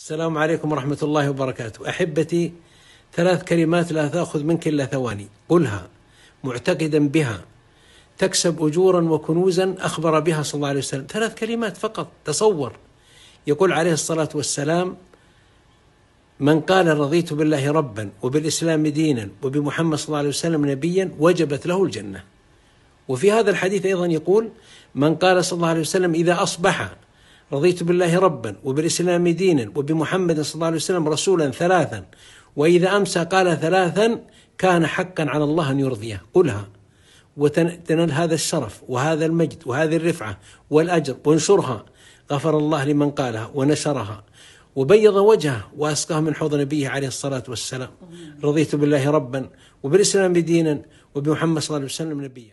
السلام عليكم ورحمة الله وبركاته أحبتي ثلاث كلمات لا تأخذ منك إلا ثواني قلها معتقدا بها تكسب أجورا وكنوزا أخبر بها صلى الله عليه وسلم ثلاث كلمات فقط تصور يقول عليه الصلاة والسلام من قال رضيت بالله ربا وبالإسلام دينا وبمحمد صلى الله عليه وسلم نبيا وجبت له الجنة وفي هذا الحديث أيضا يقول من قال صلى الله عليه وسلم إذا أصبح رضيت بالله ربا وبالإسلام دينا وبمحمد صلى الله عليه وسلم رسولا ثلاثا وإذا أمسى قال ثلاثا كان حقا على الله أن يرضيه قلها وتنل هذا الشرف وهذا المجد وهذه الرفعة والأجر وانشرها غفر الله لمن قالها ونشرها وبيض وجهه وأسقاه من حوض نبيه عليه الصلاة والسلام رضيت بالله ربا وبالإسلام دينا وبمحمد صلى الله عليه وسلم نبيا